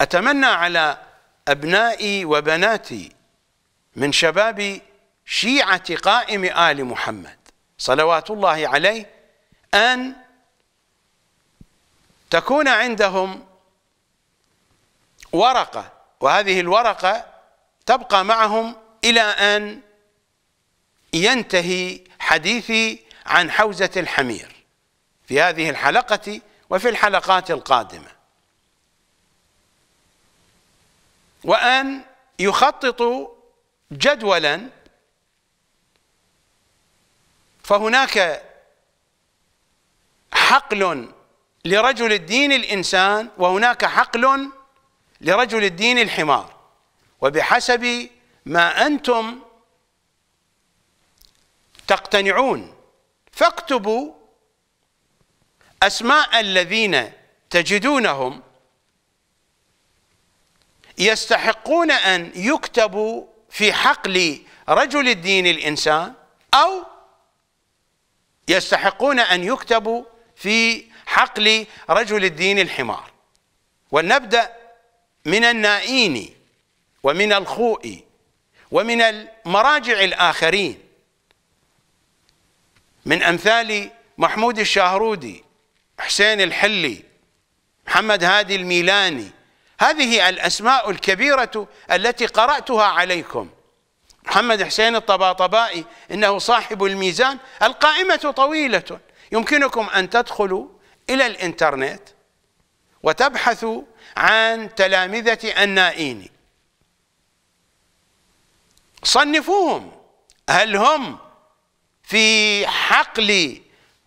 أتمنى على أبنائي وبناتي من شباب شيعة قائم آل محمد صلوات الله عليه أن تكون عندهم ورقة وهذه الورقة تبقى معهم إلى أن ينتهي حديثي عن حوزة الحمير في هذه الحلقة وفي الحلقات القادمة وأن يخططوا جدولا فهناك حقل لرجل الدين الإنسان وهناك حقل لرجل الدين الحمار وبحسب ما أنتم تقتنعون فاكتبوا أسماء الذين تجدونهم يستحقون ان يكتبوا في حقل رجل الدين الانسان او يستحقون ان يكتبوا في حقل رجل الدين الحمار ولنبدا من النائين ومن الخوء ومن المراجع الاخرين من امثال محمود الشاهرودي حسين الحلي محمد هادي الميلاني هذه الأسماء الكبيرة التي قرأتها عليكم محمد حسين الطباطبائي إنه صاحب الميزان القائمة طويلة يمكنكم أن تدخلوا إلى الإنترنت وتبحثوا عن تلامذة النائين صنفوهم هل هم في حقل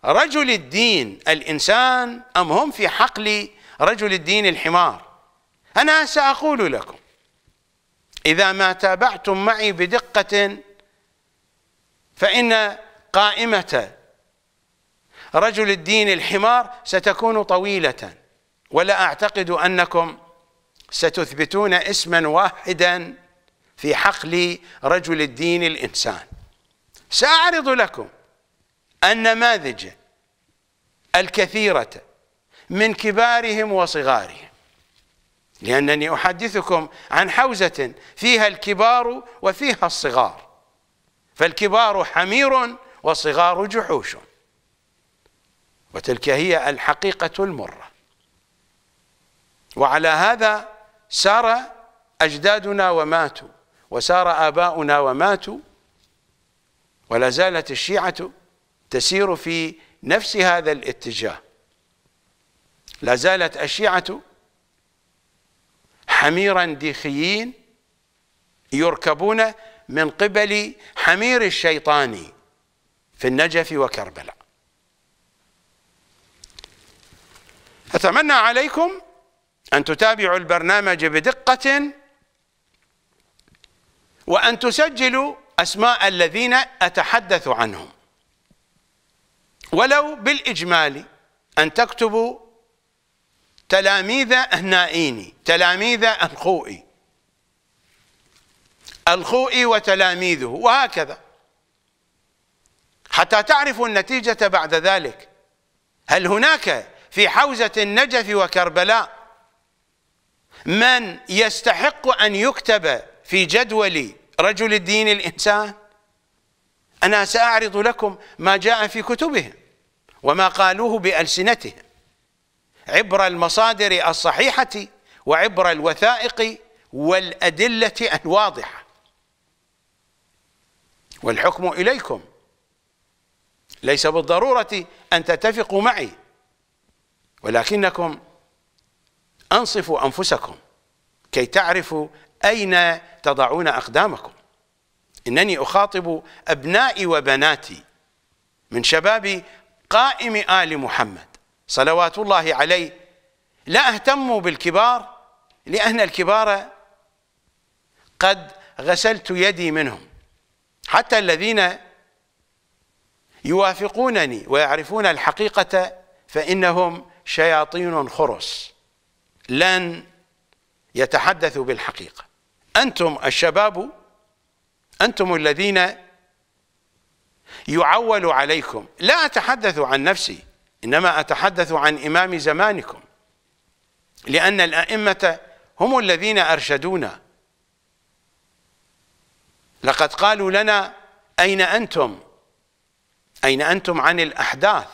رجل الدين الإنسان أم هم في حقل رجل الدين الحمار أنا سأقول لكم إذا ما تابعتم معي بدقة فإن قائمة رجل الدين الحمار ستكون طويلة ولا أعتقد أنكم ستثبتون اسما واحدا في حقل رجل الدين الإنسان سأعرض لكم النماذج الكثيرة من كبارهم وصغارهم لأنني أحدثكم عن حوزة فيها الكبار وفيها الصغار فالكبار حمير والصغار جحوش وتلك هي الحقيقة المرة وعلى هذا سار أجدادنا وماتوا وسار آباؤنا وماتوا ولا زالت الشيعة تسير في نفس هذا الاتجاه لا زالت الشيعة حميرا ديخيين يركبون من قبل حمير الشيطان في النجف وكربلاء أتمنى عليكم أن تتابعوا البرنامج بدقة وأن تسجلوا أسماء الذين أتحدث عنهم ولو بالإجمال أن تكتبوا تلاميذ النائيني تلاميذ الخوئي الخوئي وتلاميذه وهكذا حتى تعرفوا النتيجة بعد ذلك هل هناك في حوزة النجف وكربلاء من يستحق أن يكتب في جدول رجل الدين الإنسان أنا سأعرض لكم ما جاء في كتبهم وما قالوه بألسنتهم عبر المصادر الصحيحة وعبر الوثائق والأدلة الواضحة والحكم إليكم ليس بالضرورة أن تتفقوا معي ولكنكم أنصفوا أنفسكم كي تعرفوا أين تضعون أقدامكم إنني أخاطب أبنائي وبناتي من شباب قائم آل محمد صلوات الله عليه لا اهتموا بالكبار لأن الكبار قد غسلت يدي منهم حتى الذين يوافقونني ويعرفون الحقيقة فإنهم شياطين خرس لن يتحدثوا بالحقيقة أنتم الشباب أنتم الذين يعول عليكم لا أتحدث عن نفسي إنما أتحدث عن إمام زمانكم لأن الأئمة هم الذين أرشدونا لقد قالوا لنا أين أنتم أين أنتم عن الأحداث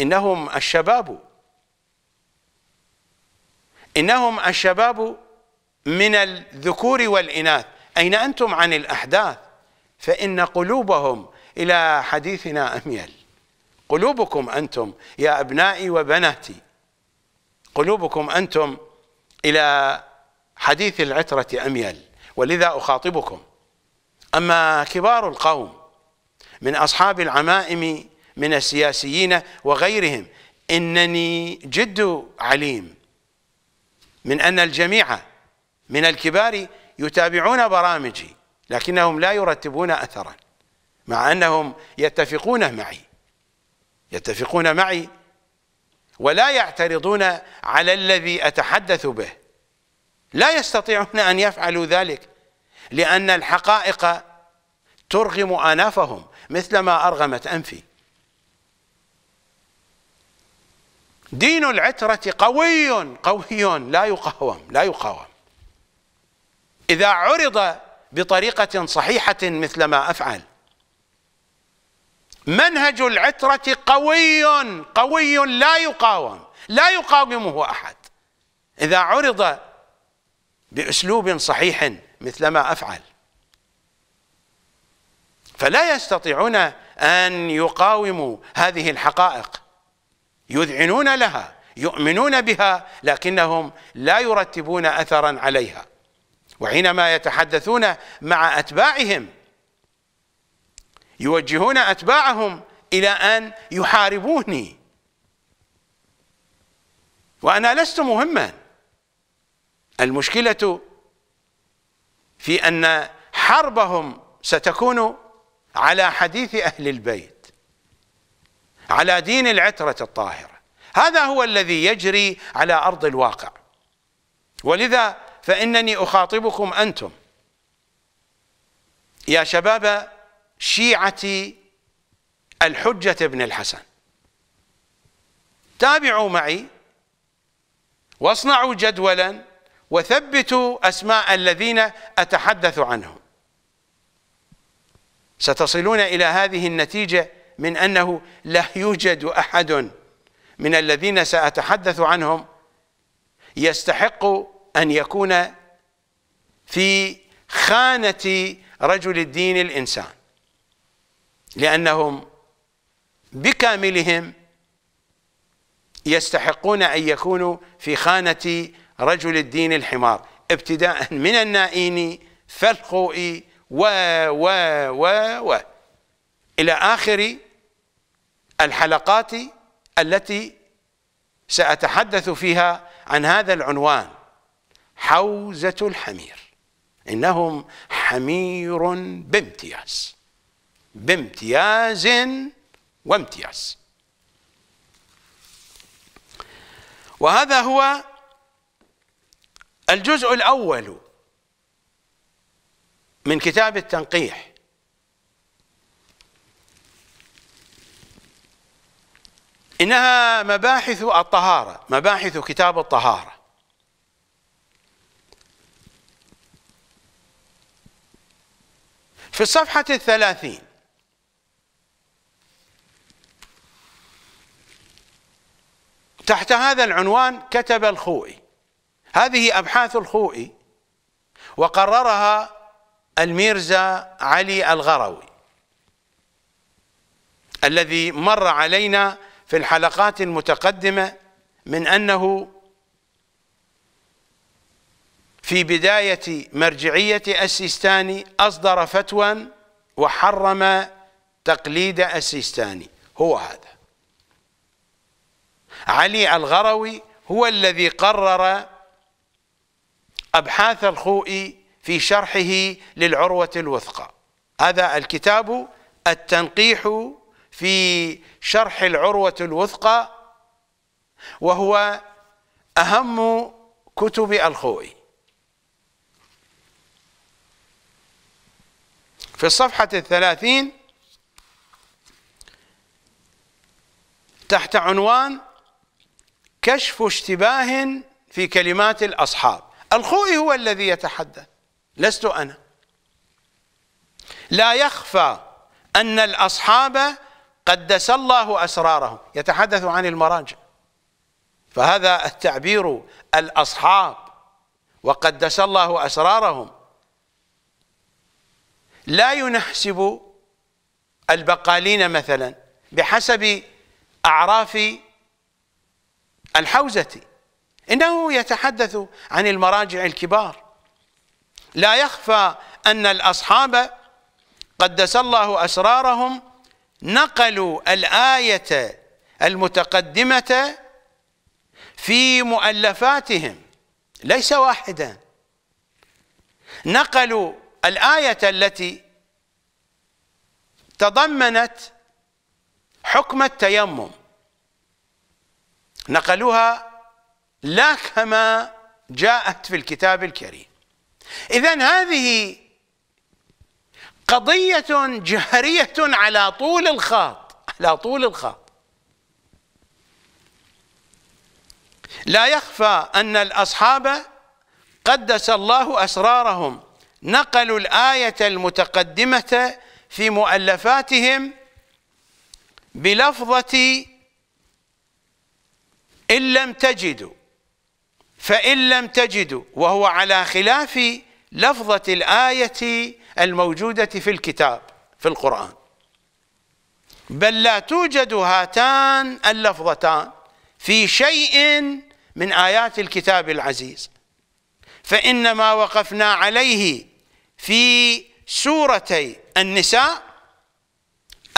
إنهم الشباب إنهم الشباب من الذكور والإناث أين أنتم عن الأحداث فإن قلوبهم إلى حديثنا أميل قلوبكم أنتم يا أبنائي وبناتي قلوبكم أنتم إلى حديث العترة أميل ولذا أخاطبكم أما كبار القوم من أصحاب العمائم من السياسيين وغيرهم إنني جد عليم من أن الجميع من الكبار يتابعون برامجي لكنهم لا يرتبون أثرا مع أنهم يتفقون معي يتفقون معي ولا يعترضون على الذي أتحدث به لا يستطيعون أن يفعلوا ذلك لأن الحقائق ترغم آنافهم مثلما أرغمت أنفي دين العترة قوي قوي لا يقاوم لا يقاوم إذا عرض بطريقة صحيحة مثلما أفعل منهج العترة قوي قوي لا يقاوم لا يقاومه أحد إذا عرض بأسلوب صحيح مثلما أفعل فلا يستطيعون أن يقاوموا هذه الحقائق يذعنون لها يؤمنون بها لكنهم لا يرتبون أثرا عليها وحينما يتحدثون مع أتباعهم يوجهون أتباعهم إلى أن يحاربوني وأنا لست مهما المشكلة في أن حربهم ستكون على حديث أهل البيت على دين العترة الطاهرة هذا هو الذي يجري على أرض الواقع ولذا فإنني أخاطبكم أنتم يا شباب شيعة الحجة بن الحسن تابعوا معي واصنعوا جدولا وثبتوا أسماء الذين أتحدث عنهم ستصلون إلى هذه النتيجة من أنه لا يوجد أحد من الذين سأتحدث عنهم يستحق أن يكون في خانة رجل الدين الإنسان لأنهم بكاملهم يستحقون أن يكونوا في خانة رجل الدين الحمار ابتداء من النائين فالخوء و و و و إلى آخر الحلقات التي سأتحدث فيها عن هذا العنوان حوزة الحمير إنهم حمير بامتياز بامتياز وامتياز وهذا هو الجزء الأول من كتاب التنقيح إنها مباحث الطهارة مباحث كتاب الطهارة في الصفحة الثلاثين تحت هذا العنوان كتب الخوئي هذه أبحاث الخوئي وقررها الميرزا علي الغروي الذي مر علينا في الحلقات المتقدمة من أنه في بداية مرجعية السيستاني أصدر فتوى وحرم تقليد السيستاني هو هذا علي الغروي هو الذي قرر أبحاث الخوئي في شرحه للعروة الوثقى هذا الكتاب التنقيح في شرح العروة الوثقى وهو أهم كتب الخوئي في الصفحة الثلاثين تحت عنوان كشف اشتباه في كلمات الأصحاب الخوئي هو الذي يتحدث لست أنا لا يخفى أن الأصحاب قدس الله أسرارهم يتحدث عن المراجع فهذا التعبير الأصحاب وقدس الله أسرارهم لا ينحسب البقالين مثلا بحسب أعراف الحوزة إنه يتحدث عن المراجع الكبار لا يخفى أن الأصحاب قدس الله أسرارهم نقلوا الآية المتقدمة في مؤلفاتهم ليس واحدا نقلوا الآية التي تضمنت حكم التيمم نقلوها لا كما جاءت في الكتاب الكريم إذا هذه قضية جهرية على طول الخط على طول الخط لا يخفى أن الأصحاب قدس الله أسرارهم نقلوا الآية المتقدمة في مؤلفاتهم بلفظة إن لم تجدوا فإن لم تجدوا وهو على خلاف لفظة الآية الموجودة في الكتاب في القرآن بل لا توجد هاتان اللفظتان في شيء من آيات الكتاب العزيز فإنما وقفنا عليه في سورتي النساء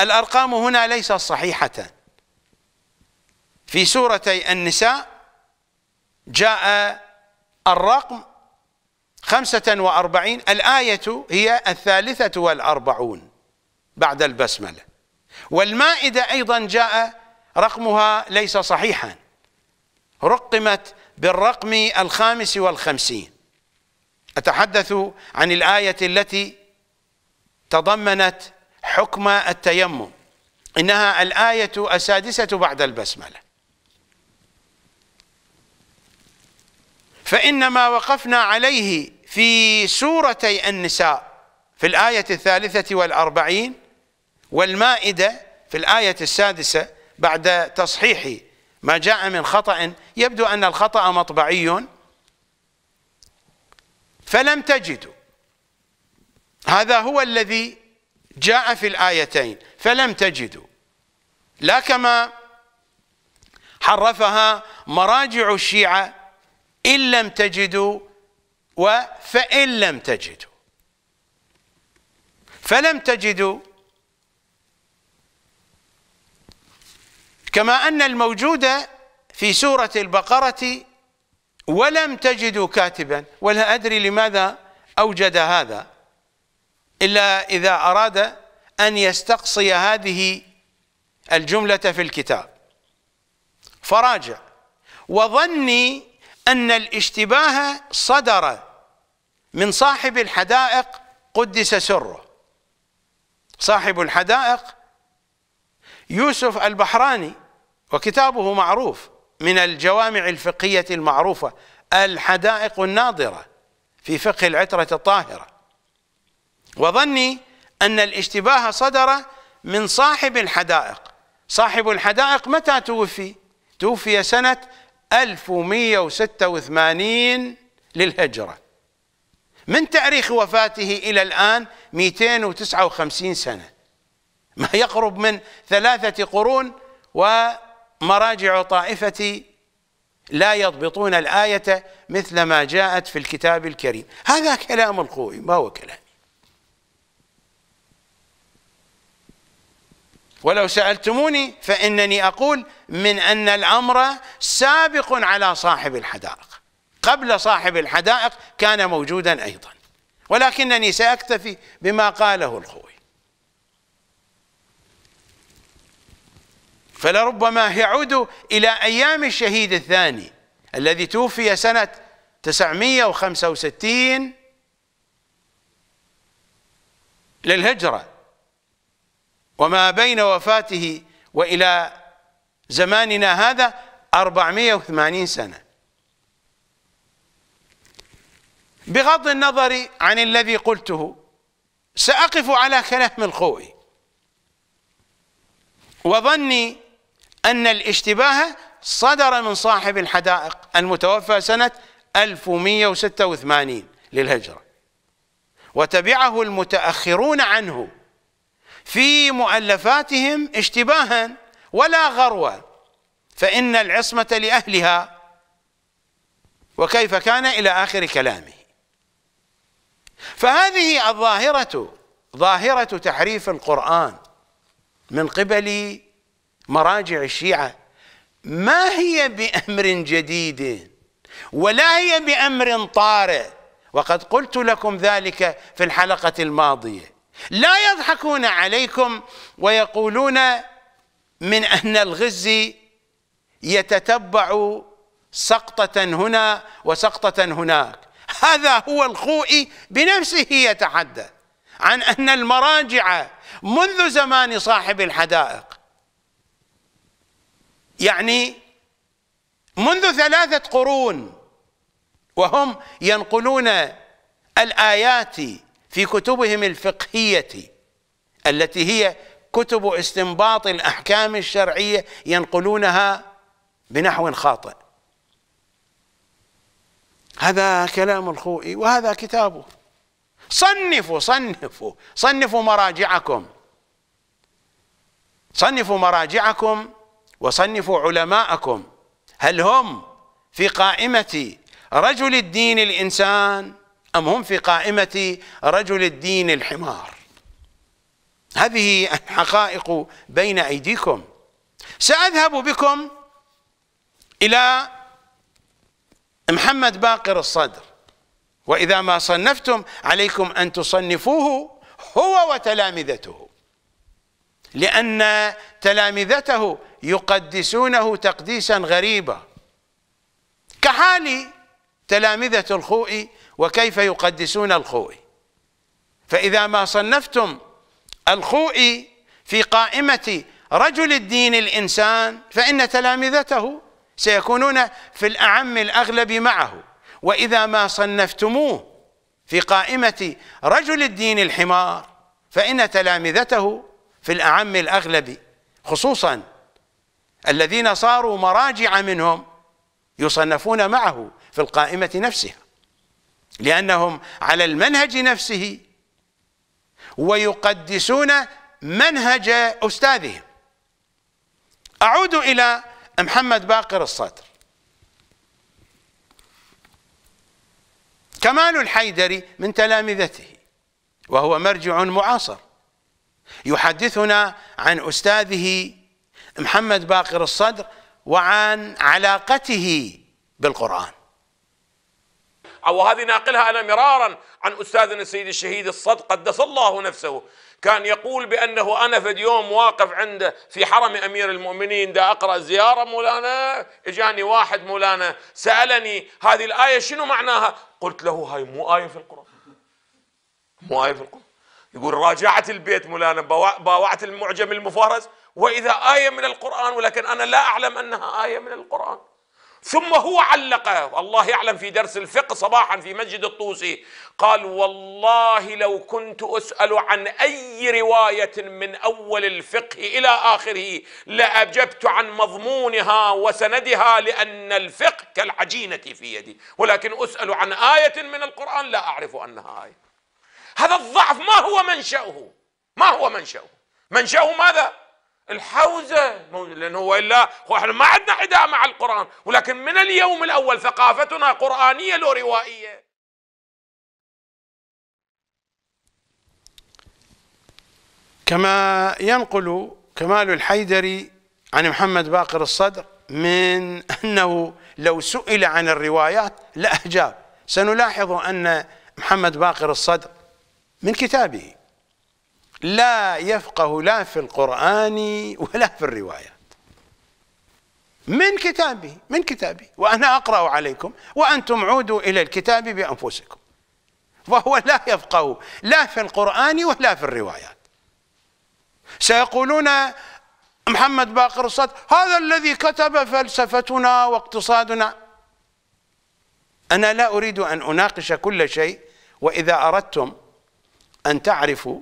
الأرقام هنا ليست صحيحة في سورتي النساء جاء الرقم خمسة وأربعين الآية هي الثالثة والأربعون بعد البسملة والمائدة أيضا جاء رقمها ليس صحيحا رقمت بالرقم الخامس والخمسين أتحدث عن الآية التي تضمنت حكم التيمم إنها الآية السادسة بعد البسملة فإنما وقفنا عليه في سورتي النساء في الآية الثالثة والأربعين والمائدة في الآية السادسة بعد تصحيح ما جاء من خطأ يبدو أن الخطأ مطبعي فلم تجدوا هذا هو الذي جاء في الآيتين فلم تجدوا لا كما حرفها مراجع الشيعة إن لم تجدوا وفإن لم تجدوا فلم تجدوا كما أن الموجود في سورة البقرة ولم تجدوا كاتبا ولا أدري لماذا أوجد هذا إلا إذا أراد أن يستقصي هذه الجملة في الكتاب فراجع وظني أن الاشتباه صدر من صاحب الحدائق قدس سره صاحب الحدائق يوسف البحراني وكتابه معروف من الجوامع الفقهية المعروفة الحدائق الناظرة في فقه العترة الطاهرة وظني أن الاشتباه صدر من صاحب الحدائق صاحب الحدائق متى توفي؟ توفي سنة 1186 للهجرة من تاريخ وفاته إلى الآن 259 سنة ما يقرب من ثلاثة قرون ومراجع طائفة لا يضبطون الآية مثل ما جاءت في الكتاب الكريم هذا كلام القوي ما هو كلام ولو سألتموني فإنني أقول من أن الأمر سابق على صاحب الحدائق قبل صاحب الحدائق كان موجودا أيضا ولكنني سأكتفي بما قاله الخوي فلربما يعود إلى أيام الشهيد الثاني الذي توفي سنة 965 للهجرة وما بين وفاته وإلى زماننا هذا 480 سنة بغض النظر عن الذي قلته سأقف على كلام الخوي وظني أن الاشتباه صدر من صاحب الحدائق المتوفى سنة 1186 للهجرة وتبعه المتأخرون عنه في مؤلفاتهم اشتباها ولا غروة فإن العصمة لأهلها وكيف كان إلى آخر كلامه فهذه الظاهرة ظاهرة تحريف القرآن من قبل مراجع الشيعة ما هي بأمر جديد ولا هي بأمر طارئ وقد قلت لكم ذلك في الحلقة الماضية لا يضحكون عليكم ويقولون من أن الغزي يتتبع سقطة هنا وسقطة هناك هذا هو الخوئي بنفسه يتحدث عن أن المراجع منذ زمان صاحب الحدائق يعني منذ ثلاثة قرون وهم ينقلون الآيات في كتبهم الفقهية التي هي كتب استنباط الأحكام الشرعية ينقلونها بنحو خاطئ هذا كلام الخوئي وهذا كتابه صنفوا صنفوا صنفوا مراجعكم صنفوا مراجعكم وصنفوا علماءكم هل هم في قائمة رجل الدين الإنسان أم هم في قائمة رجل الدين الحمار هذه الحقائق بين أيديكم سأذهب بكم إلى محمد باقر الصدر وإذا ما صنفتم عليكم أن تصنفوه هو وتلامذته لأن تلامذته يقدسونه تقديسا غريبا كحال تلامذة الخوئي وكيف يقدسون الخوئي فإذا ما صنفتم الخوئي في قائمة رجل الدين الإنسان فإن تلامذته سيكونون في الأعم الأغلب معه وإذا ما صنفتموه في قائمة رجل الدين الحمار فإن تلامذته في الأعم الأغلب خصوصا الذين صاروا مراجع منهم يصنفون معه في القائمة نفسها لأنهم على المنهج نفسه ويقدسون منهج أستاذهم أعود إلى محمد باقر الصدر كمال الحيدري من تلامذته وهو مرجع معاصر يحدثنا عن أستاذه محمد باقر الصدر وعن علاقته بالقرآن أو هذه ناقلها أنا مرارا عن أستاذنا السيد الشهيد الصد قدس الله نفسه كان يقول بأنه أنا في يوم واقف عند في حرم أمير المؤمنين دا أقرأ زيارة مولانا إجاني واحد مولانا سألني هذه الآية شنو معناها قلت له هاي مو آية في القرآن مو آية في القرآن يقول راجعت البيت مولانا باوعت المعجم المفهرس وإذا آية من القرآن ولكن أنا لا أعلم أنها آية من القرآن ثم هو علقه الله يعلم في درس الفقه صباحا في مسجد الطوسي قال والله لو كنت أسأل عن أي رواية من أول الفقه إلى آخره لأجبت عن مضمونها وسندها لأن الفقه كالعجينة في يدي ولكن أسأل عن آية من القرآن لا أعرف أنها آية هذا الضعف ما هو منشأه ما هو منشأه منشأه ماذا الحوزة لانه هو إلا هو إحنا ما عندنا حداء مع القرآن ولكن من اليوم الأول ثقافتنا قرآنية لو روائية كما ينقل كمال الحيدري عن محمد باقر الصدر من أنه لو سئل عن الروايات لأجاب سنلاحظ أن محمد باقر الصدر من كتابه لا يفقه لا في القرآن ولا في الروايات من كتابي من كتابي وأنا أقرأ عليكم وأنتم عودوا إلى الكتاب بأنفسكم فهو لا يفقه لا في القرآن ولا في الروايات سيقولون محمد باقر الصد هذا الذي كتب فلسفتنا واقتصادنا أنا لا أريد أن أناقش كل شيء وإذا أردتم أن تعرفوا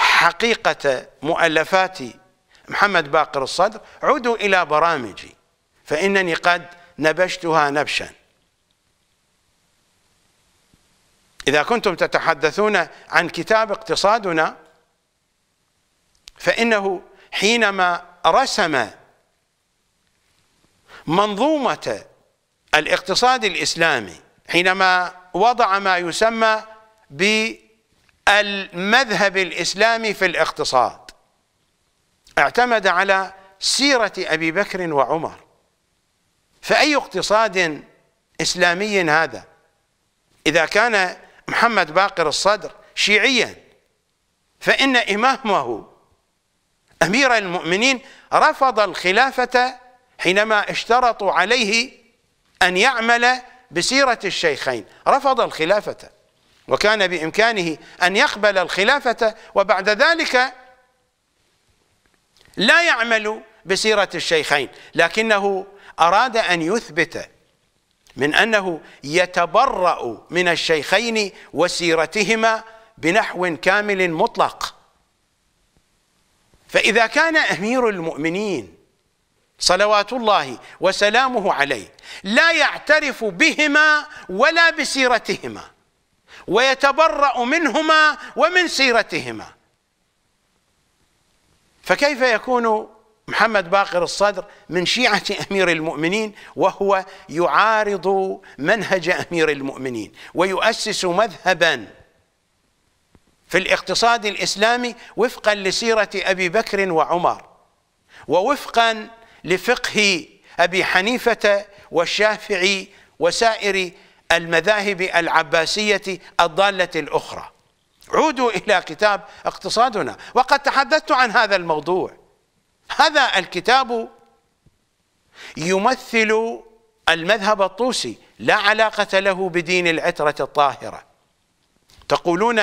حقيقة مؤلفات محمد باقر الصدر عدوا إلى برامجي فإنني قد نبشتها نبشا إذا كنتم تتحدثون عن كتاب اقتصادنا فإنه حينما رسم منظومة الاقتصاد الإسلامي حينما وضع ما يسمى بالإسلام المذهب الإسلامي في الاقتصاد اعتمد على سيرة أبي بكر وعمر فأي اقتصاد إسلامي هذا إذا كان محمد باقر الصدر شيعيا فإن إمامه أمير المؤمنين رفض الخلافة حينما اشترطوا عليه أن يعمل بسيرة الشيخين رفض الخلافة وكان بإمكانه أن يقبل الخلافة وبعد ذلك لا يعمل بسيرة الشيخين لكنه أراد أن يثبت من أنه يتبرأ من الشيخين وسيرتهما بنحو كامل مطلق فإذا كان أمير المؤمنين صلوات الله وسلامه عليه لا يعترف بهما ولا بسيرتهما ويتبرأ منهما ومن سيرتهما فكيف يكون محمد باقر الصدر من شيعة أمير المؤمنين وهو يعارض منهج أمير المؤمنين ويؤسس مذهبا في الاقتصاد الإسلامي وفقا لسيرة أبي بكر وعمر ووفقا لفقه أبي حنيفة والشافعي وسائر المذاهب العباسية الضالة الأخرى عودوا إلى كتاب اقتصادنا وقد تحدثت عن هذا الموضوع هذا الكتاب يمثل المذهب الطوسي لا علاقة له بدين العترة الطاهرة تقولون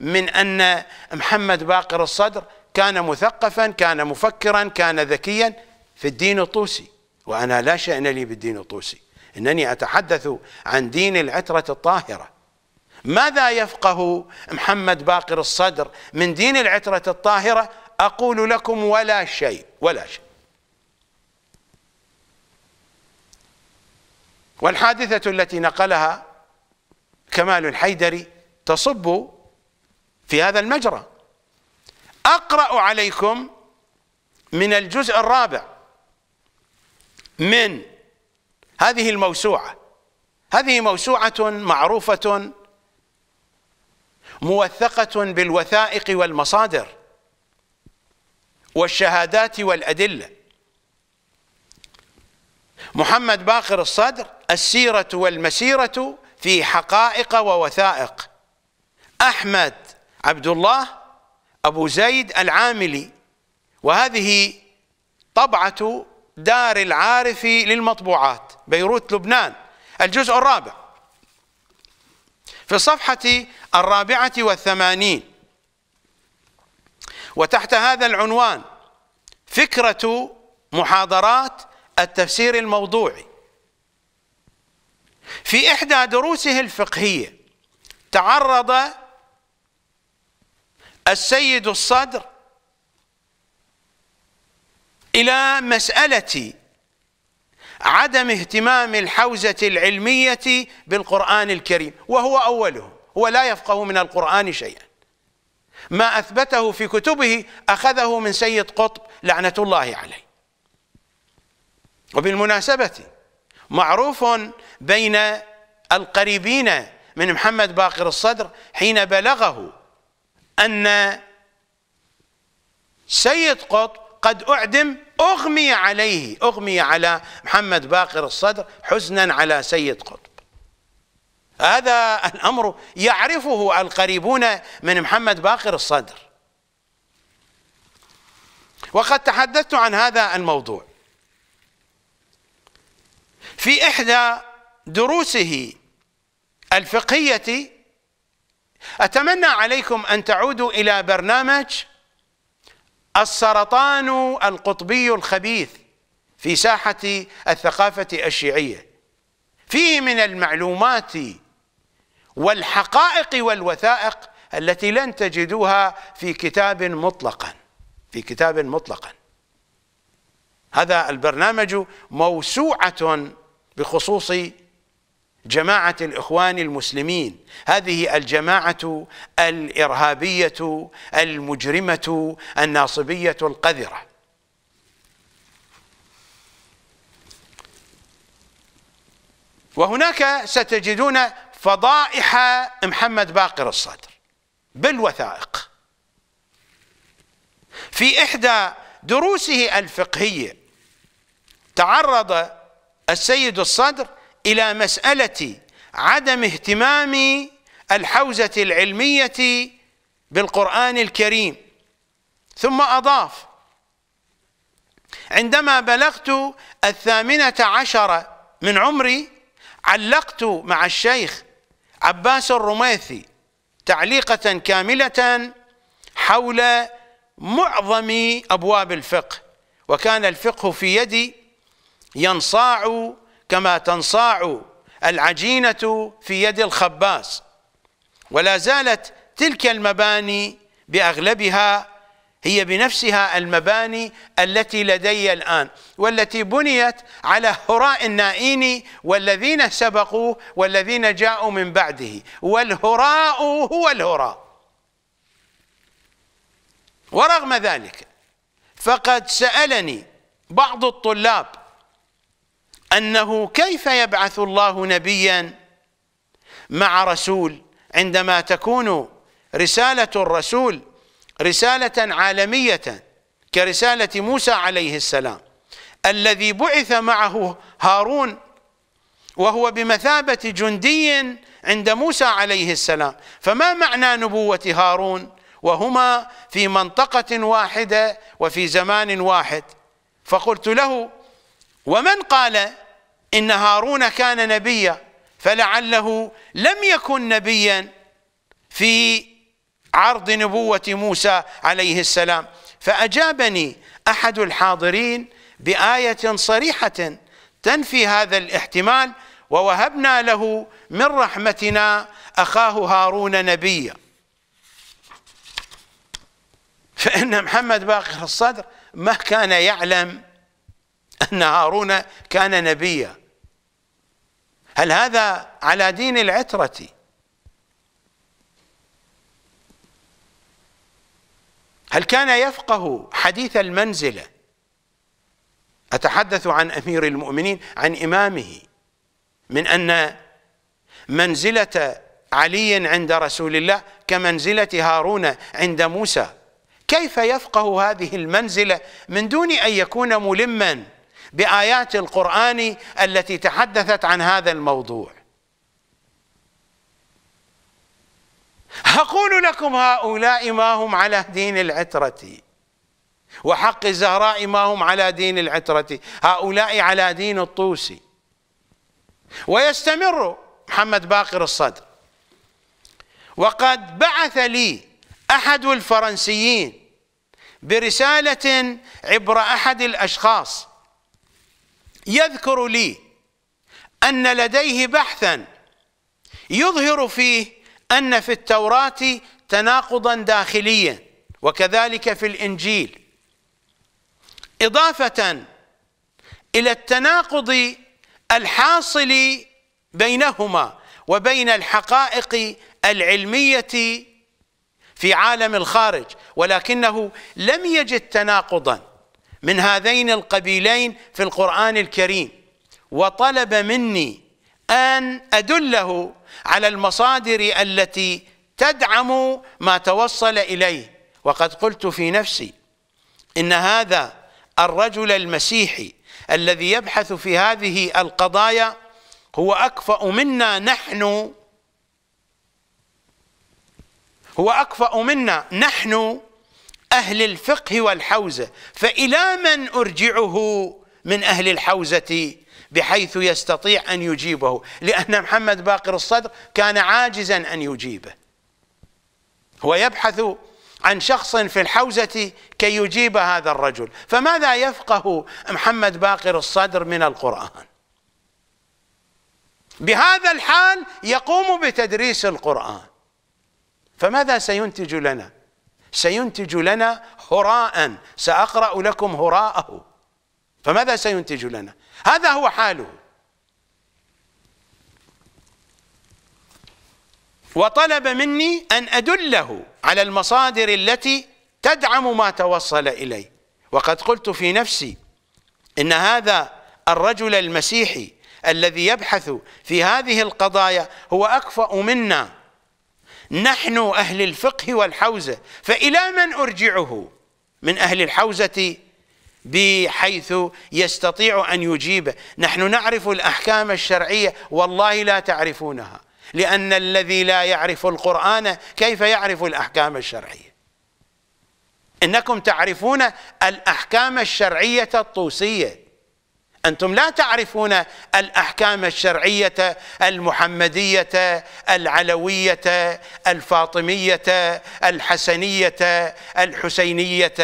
من أن محمد باقر الصدر كان مثقفا كان مفكرا كان ذكيا في الدين الطوسي وأنا لا شأن لي بالدين الطوسي انني اتحدث عن دين العتره الطاهره ماذا يفقه محمد باقر الصدر من دين العتره الطاهره اقول لكم ولا شيء ولا شيء والحادثه التي نقلها كمال الحيدري تصب في هذا المجرى اقرا عليكم من الجزء الرابع من هذه الموسوعة هذه موسوعة معروفة موثقة بالوثائق والمصادر والشهادات والأدلة محمد باقر الصدر السيرة والمسيرة في حقائق ووثائق أحمد عبد الله أبو زيد العاملي وهذه طبعة دار العارفي للمطبوعات بيروت لبنان الجزء الرابع في الصفحة الرابعة والثمانين وتحت هذا العنوان فكرة محاضرات التفسير الموضوعي في إحدى دروسه الفقهية تعرض السيد الصدر إلى مسألة عدم اهتمام الحوزة العلمية بالقرآن الكريم وهو أولهم هو لا يفقه من القرآن شيئا ما أثبته في كتبه أخذه من سيد قطب لعنة الله عليه وبالمناسبة معروف بين القريبين من محمد باقر الصدر حين بلغه أن سيد قطب قد أعدم أغمي عليه أغمي على محمد باقر الصدر حزنا على سيد قطب هذا الأمر يعرفه القريبون من محمد باقر الصدر وقد تحدثت عن هذا الموضوع في إحدى دروسه الفقهية أتمنى عليكم أن تعودوا إلى برنامج السرطان القطبي الخبيث في ساحة الثقافة الشيعية فيه من المعلومات والحقائق والوثائق التي لن تجدوها في كتاب مطلقا في كتاب مطلقا هذا البرنامج موسوعة بخصوص جماعة الإخوان المسلمين هذه الجماعة الإرهابية المجرمة الناصبية القذرة وهناك ستجدون فضائح محمد باقر الصدر بالوثائق في إحدى دروسه الفقهية تعرض السيد الصدر إلى مسألة عدم اهتمام الحوزة العلمية بالقرآن الكريم ثم أضاف عندما بلغت الثامنة عشرة من عمري علقت مع الشيخ عباس الرميثي تعليقة كاملة حول معظم أبواب الفقه وكان الفقه في يدي ينصاع كما تنصاع العجينة في يد الخباز ولا زالت تلك المباني بأغلبها هي بنفسها المباني التي لدي الآن والتي بنيت على هراء النائين والذين سبقوه والذين جاءوا من بعده والهراء هو الهراء ورغم ذلك فقد سألني بعض الطلاب أنه كيف يبعث الله نبيا مع رسول عندما تكون رسالة الرسول رسالة عالمية كرسالة موسى عليه السلام الذي بعث معه هارون وهو بمثابة جندي عند موسى عليه السلام فما معنى نبوة هارون وهما في منطقة واحدة وفي زمان واحد فقلت له ومن قال إن هارون كان نبيا فلعله لم يكن نبيا في عرض نبوة موسى عليه السلام فأجابني أحد الحاضرين بآية صريحة تنفي هذا الاحتمال ووهبنا له من رحمتنا أخاه هارون نبيا فإن محمد باقر الصدر ما كان يعلم أن هارون كان نبيا هل هذا على دين العترة هل كان يفقه حديث المنزلة أتحدث عن أمير المؤمنين عن إمامه من أن منزلة علي عند رسول الله كمنزلة هارون عند موسى كيف يفقه هذه المنزلة من دون أن يكون ملما بايات القران التي تحدثت عن هذا الموضوع هقول لكم هؤلاء ما هم على دين العتره وحق الزهراء ما هم على دين العترة هؤلاء على دين الطوسي ويستمر محمد باقر الصدر وقد بعث لي أحد الفرنسيين برسالة عبر أحد الأشخاص يذكر لي أن لديه بحثا يظهر فيه أن في التوراة تناقضا داخليا وكذلك في الإنجيل إضافة إلى التناقض الحاصل بينهما وبين الحقائق العلمية في عالم الخارج ولكنه لم يجد تناقضا من هذين القبيلين في القرآن الكريم وطلب مني أن أدله على المصادر التي تدعم ما توصل إليه وقد قلت في نفسي إن هذا الرجل المسيحي الذي يبحث في هذه القضايا هو أكفأ منا نحن هو أكفأ منا نحن أهل الفقه والحوزة فإلى من أرجعه من أهل الحوزة بحيث يستطيع أن يجيبه لأن محمد باقر الصدر كان عاجزا أن يجيبه هو يبحث عن شخص في الحوزة كي يجيب هذا الرجل فماذا يفقه محمد باقر الصدر من القرآن بهذا الحال يقوم بتدريس القرآن فماذا سينتج لنا سينتج لنا هراء سأقرأ لكم هراءه فماذا سينتج لنا هذا هو حاله وطلب مني أن أدله على المصادر التي تدعم ما توصل إليه وقد قلت في نفسي إن هذا الرجل المسيحي الذي يبحث في هذه القضايا هو أكفأ منا نحن أهل الفقه والحوزة فإلى من أرجعه من أهل الحوزة بحيث يستطيع أن يجيب نحن نعرف الأحكام الشرعية والله لا تعرفونها لأن الذي لا يعرف القرآن كيف يعرف الأحكام الشرعية إنكم تعرفون الأحكام الشرعية الطوسية أنتم لا تعرفون الأحكام الشرعية المحمدية العلوية الفاطمية الحسنية الحسينية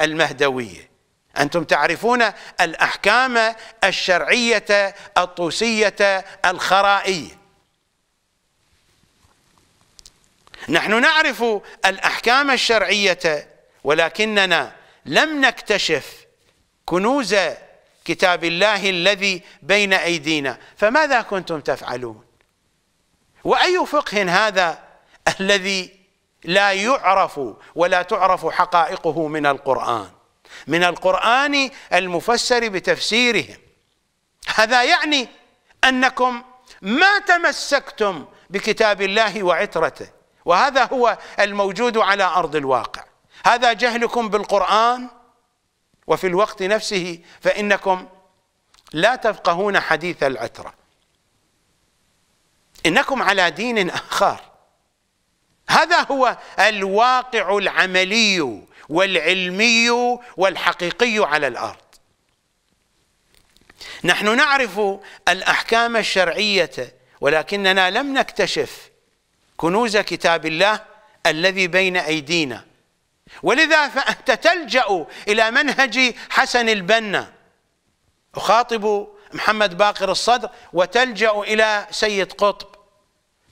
المهدوية أنتم تعرفون الأحكام الشرعية الطوسية الخرائية نحن نعرف الأحكام الشرعية ولكننا لم نكتشف كنوز كتاب الله الذي بين أيدينا فماذا كنتم تفعلون وأي فقه هذا الذي لا يعرف ولا تعرف حقائقه من القرآن من القرآن المفسر بتفسيرهم هذا يعني أنكم ما تمسكتم بكتاب الله وعترته وهذا هو الموجود على أرض الواقع هذا جهلكم بالقرآن وفي الوقت نفسه فإنكم لا تفقهون حديث العترة إنكم على دين آخر هذا هو الواقع العملي والعلمي والحقيقي على الأرض نحن نعرف الأحكام الشرعية ولكننا لم نكتشف كنوز كتاب الله الذي بين أيدينا ولذا فأنت تلجأ إلى منهج حسن البنا أخاطب محمد باقر الصدر وتلجأ إلى سيد قطب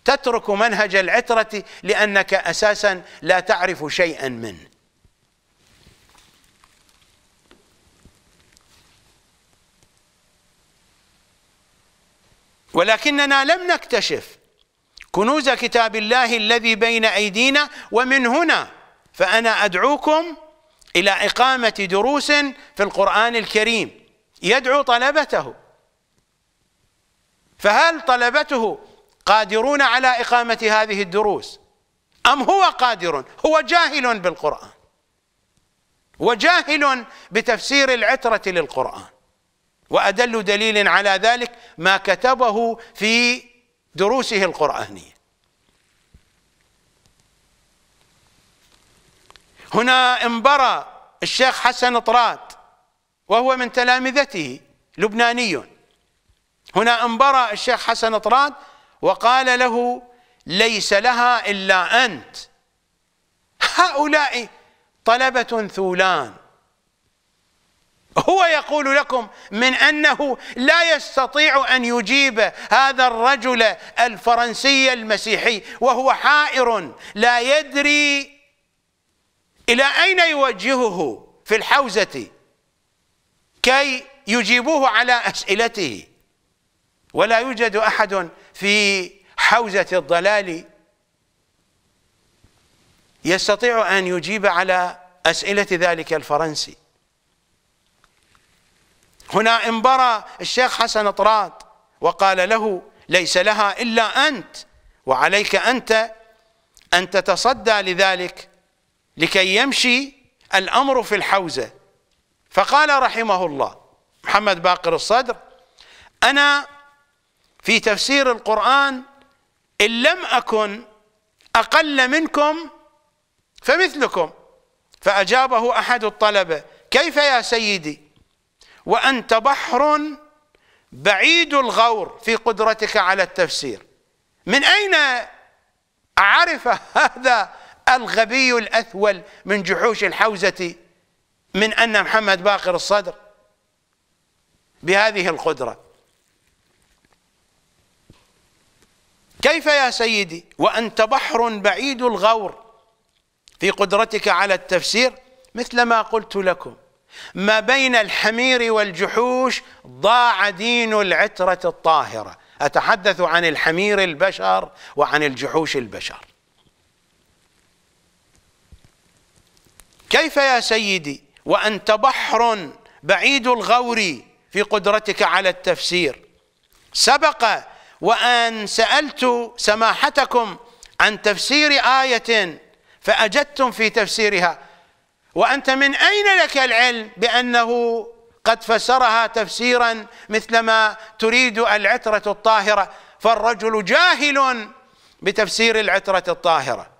تترك منهج العترة لأنك أساسا لا تعرف شيئا منه ولكننا لم نكتشف كنوز كتاب الله الذي بين أيدينا ومن هنا فأنا أدعوكم إلى إقامة دروس في القرآن الكريم يدعو طلبته فهل طلبته قادرون على إقامة هذه الدروس أم هو قادر هو جاهل بالقرآن وجاهل بتفسير العترة للقرآن وأدل دليل على ذلك ما كتبه في دروسه القرآنية هنا انبرى الشيخ حسن طراد وهو من تلامذته لبناني هنا انبرى الشيخ حسن طراد وقال له ليس لها إلا أنت هؤلاء طلبة ثولان هو يقول لكم من أنه لا يستطيع أن يجيب هذا الرجل الفرنسي المسيحي وهو حائر لا يدري إلى أين يوجهه في الحوزة كي يجيبوه على أسئلته ولا يوجد أحد في حوزة الضلال يستطيع أن يجيب على أسئلة ذلك الفرنسي هنا انبرى الشيخ حسن طراد وقال له ليس لها إلا أنت وعليك أنت أن تتصدى لذلك لكي يمشي الأمر في الحوزة فقال رحمه الله محمد باقر الصدر أنا في تفسير القرآن إن لم أكن أقل منكم فمثلكم فأجابه أحد الطلبة كيف يا سيدي وأنت بحر بعيد الغور في قدرتك على التفسير من أين أعرف هذا الغبي الأثول من جحوش الحوزة من أن محمد باقر الصدر بهذه القدرة كيف يا سيدي وأنت بحر بعيد الغور في قدرتك على التفسير مثل ما قلت لكم ما بين الحمير والجحوش ضاع دين العترة الطاهرة أتحدث عن الحمير البشر وعن الجحوش البشر كيف يا سيدي وأنت بحر بعيد الغور في قدرتك على التفسير سبق وأن سألت سماحتكم عن تفسير آية فأجدتم في تفسيرها وأنت من أين لك العلم بأنه قد فسرها تفسيرا مثلما تريد العترة الطاهرة فالرجل جاهل بتفسير العترة الطاهرة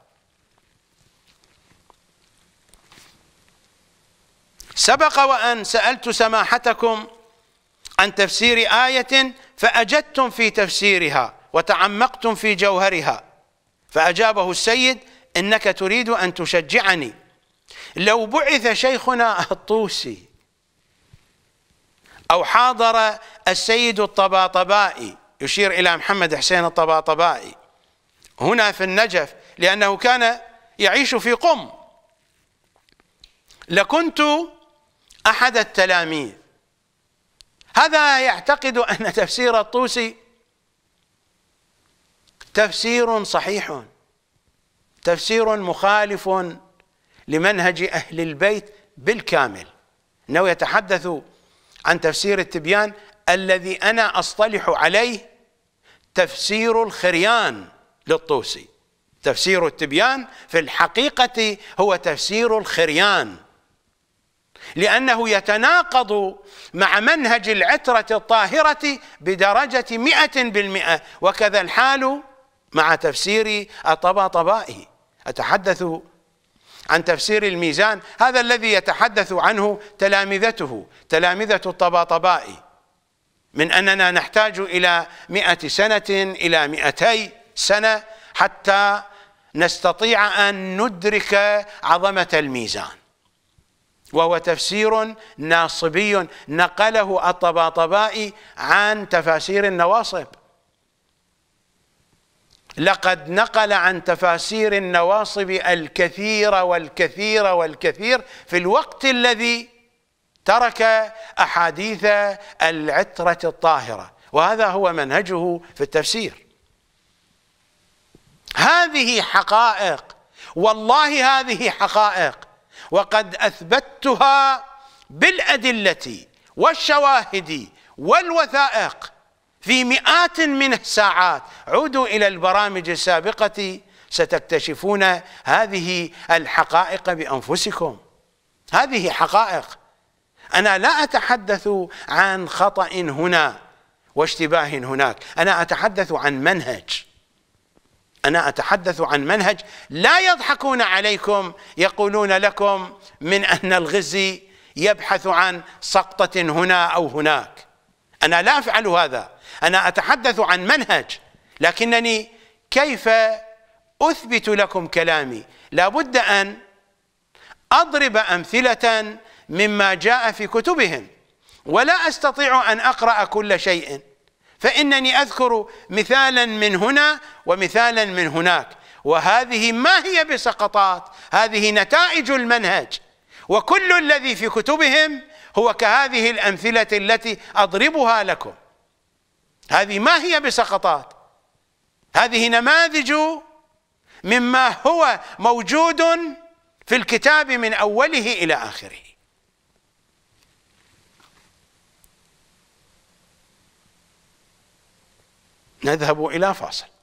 سبق وأن سألت سماحتكم عن تفسير آية فأجدتم في تفسيرها وتعمقتم في جوهرها فأجابه السيد إنك تريد أن تشجعني لو بعث شيخنا الطوسي أو حاضر السيد الطباطبائي يشير إلى محمد حسين الطباطبائي هنا في النجف لأنه كان يعيش في قم لكنت أحد التلاميذ هذا يعتقد أن تفسير الطوسي تفسير صحيح تفسير مخالف لمنهج أهل البيت بالكامل أنه يتحدث عن تفسير التبيان الذي أنا أصطلح عليه تفسير الخريان للطوسي تفسير التبيان في الحقيقة هو تفسير الخريان لأنه يتناقض مع منهج العترة الطاهرة بدرجة مئة بالمئة وكذا الحال مع تفسير الطباطبائي أتحدث عن تفسير الميزان هذا الذي يتحدث عنه تلامذته تلامذة الطباطبائي من أننا نحتاج إلى مئة سنة إلى مئتي سنة حتى نستطيع أن ندرك عظمة الميزان وهو تفسير ناصبي نقله الطباطبائي عن تفاسير النواصب لقد نقل عن تفاسير النواصب الكثير والكثير والكثير في الوقت الذي ترك أحاديث العترة الطاهرة وهذا هو منهجه في التفسير هذه حقائق والله هذه حقائق وقد أثبتها بالأدلة والشواهد والوثائق في مئات من الساعات عودوا إلى البرامج السابقة ستكتشفون هذه الحقائق بأنفسكم هذه حقائق أنا لا أتحدث عن خطأ هنا واشتباه هناك أنا أتحدث عن منهج أنا أتحدث عن منهج لا يضحكون عليكم يقولون لكم من أن الغزي يبحث عن سقطة هنا أو هناك أنا لا أفعل هذا أنا أتحدث عن منهج لكنني كيف أثبت لكم كلامي لابد أن أضرب أمثلة مما جاء في كتبهم ولا أستطيع أن أقرأ كل شيء فإنني أذكر مثالا من هنا ومثالا من هناك وهذه ما هي بسقطات هذه نتائج المنهج وكل الذي في كتبهم هو كهذه الأمثلة التي أضربها لكم هذه ما هي بسقطات هذه نماذج مما هو موجود في الكتاب من أوله إلى آخره نذهب إلى فاصل